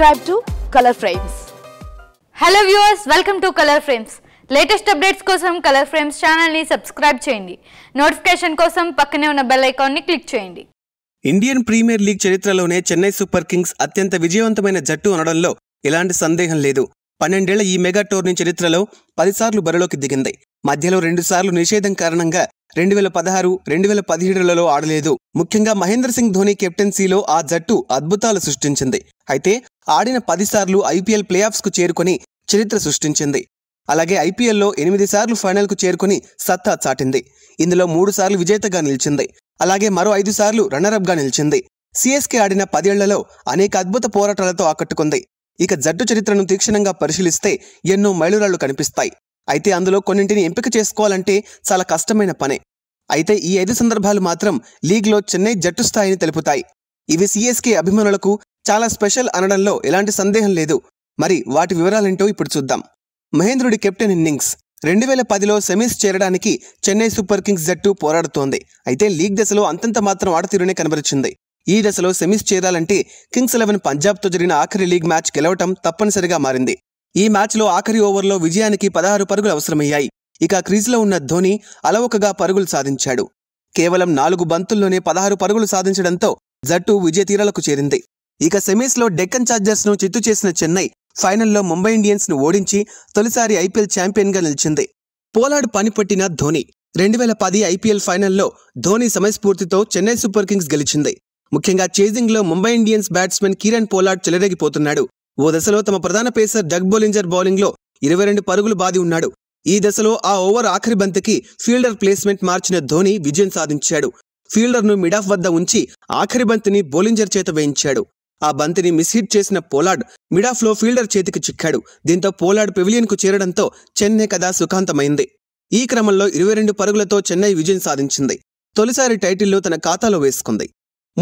subscribe to Colour Frames hello viewers welcome to Colour Frames latest updates కోసం Colour Frames ఛానల్ని subscribe చేయండి notification కోసం పక్కనే ఉన్న బెల్ ఐకాన్ని క్లిక్ చేయండి ఇండియన్ ప్రీమియర్ లీగ్ చరిత్రలోనే చెన్నై సూపర్ కింగ్స్ అత్యంత విజయవంతమైన జట్టు అనడంలో ఎలాంటి సందేహం లేదు పన్నెండేళ్ల ఈ మెగా టోర్నీ చరిత్రలో పదిసార్లు బరిలోకి దిగింది మధ్యలో రెండుసార్లు నిషేధం కారణంగా రెండు వేల పదహారు రెండు వేల పదిహేడులలో ఆడలేదు ముఖ్యంగా మహేంద్ర సింగ్ ధోని కెప్టెన్సీలో ఆ జట్టు అద్భుతాలు సృష్టించింది అయితే ఆడిన పదిసార్లు ఐపీఎల్ ప్లే కు చేరుకొని చరిత్ర సృష్టించింది అలాగే ఐపీఎల్లో ఎనిమిది సార్లు ఫైనల్కు చేరుకుని సత్తా చాటింది ఇందులో మూడు సార్లు విజేతగా నిలిచింది అలాగే మరో ఐదు సార్లు రన్నరప్గా నిలిచింది సిఎస్కే ఆడిన పదేళ్లలో అనేక అద్భుత పోరాటాలతో ఆకట్టుకుంది ఇక జట్టు చరిత్రను తీక్షణంగా పరిశీలిస్తే ఎన్నో మైలురాళ్లు కనిపిస్తాయి అయితే అందులో కొన్నింటిని ఎంపిక చేసుకోవాలంటే చాలా కష్టమైన పనే అయితే ఈ ఐదు సందర్భాలు మాత్రం లీగ్లో చెన్నై జట్టు స్థాయిని తెలుపుతాయి ఇవి సిఎస్కే అభిమానులకు చాలా స్పెషల్ అనడంలో ఎలాంటి సందేహం లేదు మరి వాటి వివరాలేంటో ఇప్పుడు చూద్దాం మహేంద్రుడి కెప్టెన్ ఇన్నింగ్స్ రెండు వేల పదిలో సెమీస్ చేరడానికి చెన్నై సూపర్ కింగ్స్ జట్టు పోరాడుతోంది అయితే లీగ్ దశలో అంతంత మాత్రం ఆడతీరునే కనబరిచింది ఈ దశలో సెమీస్ చేరాలంటే కింగ్స్ ఎలెవెన్ పంజాబ్తో జరిగిన ఆఖరి లీగ్ మ్యాచ్ గెలవటం తప్పనిసరిగా మారింది ఈ మ్యాచ్లో ఆఖరి ఓవర్లో విజయానికి పదహారు పరుగులు అవసరమయ్యాయి ఇక క్రీజ్లో ఉన్న ధోని అలవకగా పరుగులు సాధించాడు కేవలం నాలుగు బంతుల్లోనే పదహారు పరుగులు సాధించడంతో జట్టు విజయ తీరాలకు చేరింది ఇక సెమీస్లో డెక్కన్ ఛార్జర్స్ను చిత్తు చేసిన చెన్నై ఫైనల్లో ముంబై ఇండియన్స్ను ఓడించి తొలిసారి ఐపీఎల్ ఛాంపియన్గా నిలిచింది పోలాడ్ పనిపట్టిన ధోని రెండు వేల పది ఐపీఎల్ ఫైనల్లో ధోని సమయస్ఫూర్తితో చెన్నై సూపర్ కింగ్స్ గెలిచింది ముఖ్యంగా చేజింగ్లో Mumbai Indians batsmen Kieron Pollard చెలరేగిపోతున్నాడు ఓ దశలో తమ ప్రధాన పేసర్ డగ్ బౌలింజర్ బౌలింగ్లో ఇరవై రెండు పరుగులు బాది ఉన్నాడు ఈ దశలో ఆ ఓవర్ ఆఖరి బంతికి ఫీల్డర్ ప్లేస్మెంట్ మార్చిన ధోని విజయం సాధించాడు ఫీల్డర్ను మిడాఫ్ వద్ద ఉంచి ఆఖరి బంతిని బౌలింజర్ చేత వేయించాడు ఆ బంతిని మిస్హిట్ చేసిన పోలార్డ్ మిడాఫ్లో ఫీల్డర్ చేతికి చిక్కాడు దీంతో పోలార్డ్ పెవిలియన్కు చేరడంతో చెన్నై కథ సుఖాంతమైంది ఈ క్రమంలో ఇరవై రెండు పరుగులతో చెన్నై విజయం సాధించింది తొలిసారి టైటిల్ను తన ఖాతాలో వేసుకుంది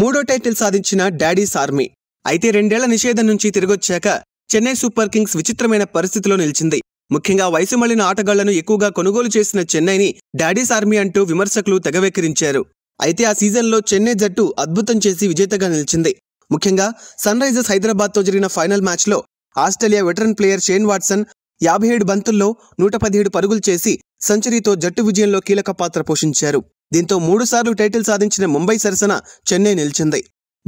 మూడో టైటిల్ సాధించిన డాడీస్ ఆర్మీ అయితే రెండేళ్ల నిషేధం నుంచి తిరిగొచ్చాక చెన్నై సూపర్ కింగ్స్ విచిత్రమైన పరిస్థితిలో నిలిచింది ముఖ్యంగా వయసు మళ్లిన ఆటగాళ్లను ఎక్కువగా కొనుగోలు చేసిన చెన్నైని డాడీస్ ఆర్మీ అంటూ విమర్శకులు తెగవేకరించారు అయితే ఆ సీజన్లో చెన్నై జట్టు అద్భుతం చేసి విజేతగా నిలిచింది ముఖ్యంగా సన్ రైజర్స్ హైదరాబాద్తో జరిగిన ఫైనల్ మ్యాచ్లో Australia veteran player Shane Watson యాభై ఏడు బంతుల్లో నూట పదిహేడు పరుగులు చేసి సెంచరీతో జట్టు విజయంలో కీలక పాత్ర పోషించారు దీంతో మూడుసార్లు టైటిల్ సాధించిన ముంబై సరసన చెన్నై నిలిచింది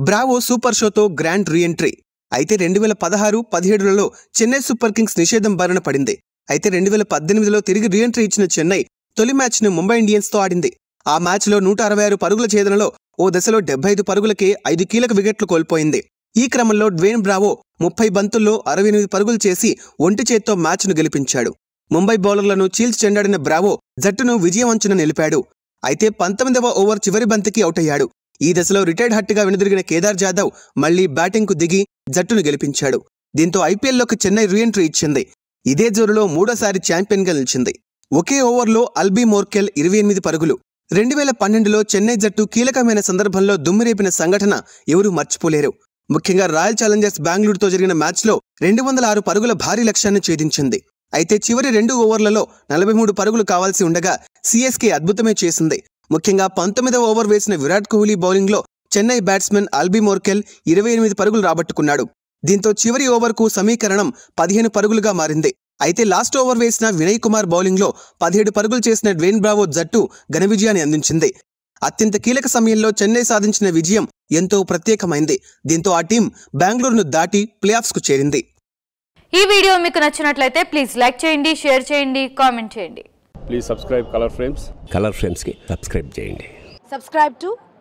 బ్రావో సూపర్ షోతో గ్రాండ్ రీఎంట్రీ అయితే రెండు వేల పదహారు పదిహేడులలో చెన్నై సూపర్ కింగ్స్ నిషేధం బారిన పడింది అయితే రెండు వేల పద్దెనిమిదిలో తిరిగి రీఎంట్రీ ఇచ్చిన చెన్నై తొలి మ్యాచ్ను ముంబై ఇండియన్స్తో ఆడింది ఆ మ్యాచ్లో నూట అరవై ఆరు పరుగుల ఛేదనలో ఓ దశలో డెబ్బై ఐదు పరుగులకే ఐదు కీలక వికెట్లు కోల్పోయింది ఈ క్రమంలో డ్వేన్ బ్రావో ముప్పై బంతుల్లో అరవై ఎనిమిది పరుగులు చేసి ఒంటి చేత్తో మ్యాచ్ను గెలిపించాడు ముంబై బౌలర్లను చీల్చి చెండాడిన బ్రావో జట్టును విజయవంచున నిలిపాడు అయితే పంతొమ్మిదవ ఓవర్ చివరి బంతికి అవుట్ అయ్యాడు ఈ దశలో రిటైర్డ్ గా వెనుదిరిగిన కేదార్ జాదవ్ మళ్లీ బ్యాటింగ్కు దిగి జట్టును గెలిపించాడు దీంతో ఐపీఎల్లోకి చెన్నై రీఎంట్రీ ఇచ్చింది ఇదే జోరులో మూడోసారి ఛాంపియన్గా నిలిచింది ఒకే ఓవర్లో అల్బీ మోర్కెల్ ఇరవై ఎనిమిది పరుగులు రెండు వేల పన్నెండులో చెన్నై జట్టు కీలకమైన సందర్భంలో దుమ్మిరేపిన సంఘటన ఎవరూ మర్చిపోలేరు ముఖ్యంగా రాయల్ ఛాలెంజర్స్ బెంగళూరుతో జరిగిన మ్యాచ్లో రెండు వందల ఆరు పరుగుల భారీ లక్ష్యాన్ని ఛేదించింది అయితే చివరి రెండు ఓవర్లలో నలభై మూడు పరుగులు కావాల్సి ఉండగా సిఎస్కే అద్భుతమే చేసింది ముఖ్యంగా పంతొమ్మిదవ ఓవర్ వేసిన విరాట్ కోహ్లీ బౌలింగ్లో చెన్నై బ్యాట్స్మెన్ ఆల్బీ మోర్కెల్ ఇరవై ఎనిమిది పరుగులు రాబట్టుకున్నాడు దీంతో చివరి ఓవర్కు సమీకరణం పదిహేను పరుగులుగా మారింది అయితే లాస్ట్ ఓవర్ వేసిన వినయ్ కుమార్ బౌలింగ్లో పదిహేడు పరుగులు చేసిన డ్వేన్ బ్రావో జట్టు ఘన విజయాన్ని అందించింది అత్యంత కీలక సమయంలో చెన్నై సాధించిన విజయం ఎంతో ప్రత్యేకమైంది దీంతో ఆ టీం బెంగళూరును దాటి ప్లేఆఫ్స్కు చేరింది ఈ వీడియో మీకు నచ్చినట్లయితే ప్లీజ్ లైక్ చేయండి షేర్ చేయండి కామెంట్ చేయండి please subscribe Colour Frames Colour ఫ్రేమ్స్కి సబ్స్క్రైబ్ చేయండి సబ్స్క్రైబ్ టు